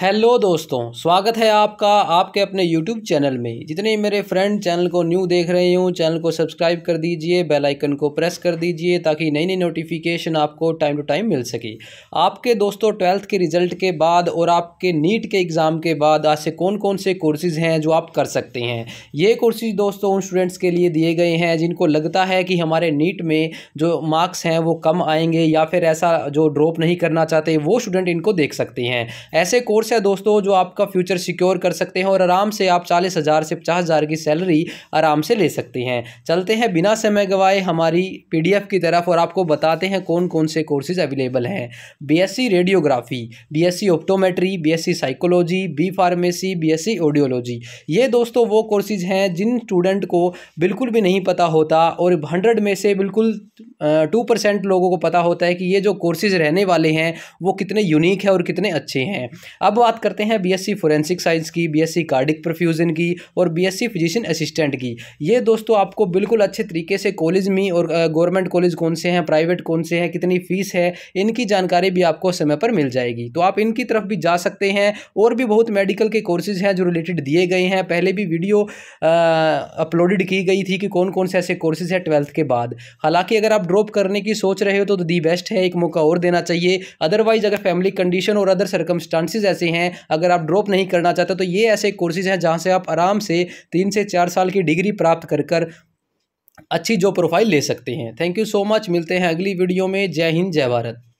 hello दोस्तों स्वागत है आपका आपके अपने यूट्यूब चैनल में जितने मेरे फ्रेंड चैनल को न्यू देख रहे हूँ चैनल को सब्सक्राइब कर दीजिए बेल आइकन को प्रेस कर दीजिए ताकि नई नई नोटिफिकेशन आपको टाइम टू टाइम मिल सके आपके दोस्तों ट्वेल्थ के रिजल्ट के बाद और आपके नीट के एग्ज़ाम के बाद आज से कौन कौन से कोर्सेज़ हैं जो आप कर सकते हैं ये कोर्सेज़ दोस्तों उन स्टूडेंट्स के लिए दिए गए हैं जिनको लगता है कि हमारे नीट में जो मार्क्स हैं वो कम आएंगे या फिर ऐसा जो ड्रॉप नहीं करना चाहते वो स्टूडेंट इनको देख सकते हैं ऐसे कोर्स है दोस्तों जो आपका फ्यूचर सिक्योर कर सकते हैं और आराम से आप चालीस हज़ार से पचास हज़ार की सैलरी आराम से ले सकते हैं चलते हैं बिना समय गवाए हमारी पीडीएफ की तरफ और आपको बताते हैं कौन कौन से कोर्सेज अवेलेबल हैं BSc radiography BSc optometry BSc psychology B pharmacy B audiology ये दोस्तों वो कोर्सेज हैं जिन स्टूडेंट को बिल्कुल भी नहीं पता होता और हंड्रेड में से बिल्कुल टू परसेंट लोगों को पता होता है कि ये जो कोर्सेज रहने वाले हैं वो कितने यूनिक है और कितने अच्छे हैं अब बात करते हैं बीएससी फोरेंसिक साइंस की बीएससी कार्डिक परफ्यूज़न की और बीएससी फिजिशियन असिस्टेंट की ये दोस्तों आपको बिल्कुल अच्छे तरीके से कॉलेज में और गवर्नमेंट कॉलेज कौन से हैं प्राइवेट कौन से हैं कितनी फ़ीस है इनकी जानकारी भी आपको समय पर मिल जाएगी तो आप इनकी तरफ भी जा सकते हैं और भी बहुत मेडिकल के कोर्सेज हैं जो रिलेटेड दिए गए हैं पहले भी वीडियो अपलोडेड की गई थी कि कौन कौन से ऐसे कोर्सेज हैं ट्वेल्थ के बाद हालांकि अगर आप ड्रॉप करने की सोच रहे हो तो दी बेस्ट है एक मौका और देना चाहिए अदरवाइज़ अगर फैमिली कंडीशन और अदर सर्कमस्टांसिस ऐसे हैं अगर आप ड्रॉप नहीं करना चाहते तो ये ऐसे कोर्सेज हैं जहाँ से आप आराम से तीन से चार साल की डिग्री प्राप्त कर कर अच्छी जॉब प्रोफाइल ले सकते हैं थैंक यू सो मच मिलते हैं अगली वीडियो में जय हिंद जय भारत